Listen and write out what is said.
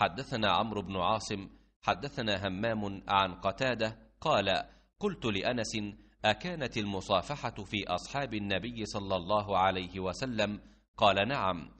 حدثنا عمرو بن عاصم حدثنا همام عن قتاده قال قلت لانس اكانت المصافحه في اصحاب النبي صلى الله عليه وسلم قال نعم